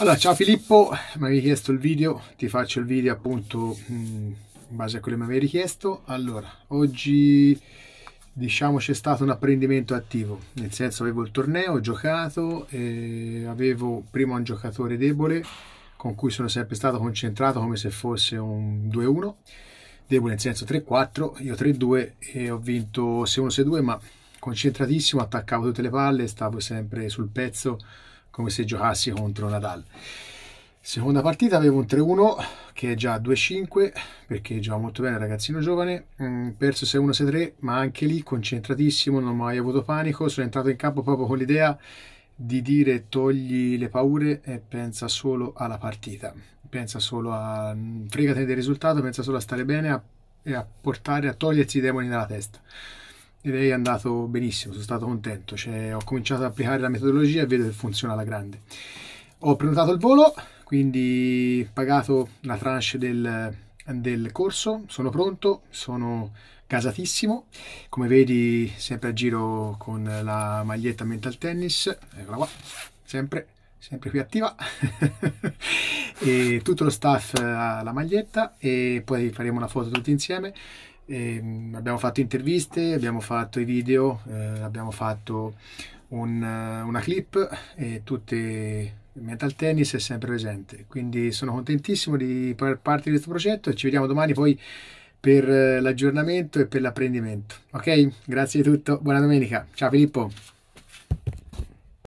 Allora, ciao Filippo, mi avevi chiesto il video, ti faccio il video appunto mm, in base a quello che mi avevi richiesto. Allora, oggi diciamo c'è stato un apprendimento attivo, nel senso avevo il torneo, ho giocato, avevo prima un giocatore debole con cui sono sempre stato concentrato come se fosse un 2-1, debole nel senso 3-4, io 3-2 e ho vinto 6-1-6-2 ma concentratissimo, attaccavo tutte le palle, stavo sempre sul pezzo come se giocassi contro Nadal. Seconda partita avevo un 3-1 che è già 2-5 perché gioca molto bene ragazzino giovane, mm, perso 6-1-6-3 ma anche lì concentratissimo, non ho mai avuto panico, sono entrato in campo proprio con l'idea di dire togli le paure e pensa solo alla partita, pensa solo a mm, fregate del risultato, pensa solo a stare bene a, e a portare, a togliersi i demoni dalla testa direi è andato benissimo, sono stato contento, cioè, ho cominciato ad applicare la metodologia e vedo che funziona alla grande. Ho prenotato il volo, quindi pagato la tranche del, del corso, sono pronto, sono casatissimo. come vedi sempre a giro con la maglietta mental tennis, eccola qua, sempre, sempre qui attiva, e tutto lo staff eh, ha la maglietta e poi faremo una foto tutti insieme e ehm, abbiamo fatto interviste, abbiamo fatto i video, eh, abbiamo fatto un, eh, una clip e tutte Mental Tennis è sempre presente. Quindi sono contentissimo di far parte di questo progetto e ci vediamo domani poi per eh, l'aggiornamento e per l'apprendimento. Ok? Grazie di tutto, buona domenica. Ciao Filippo.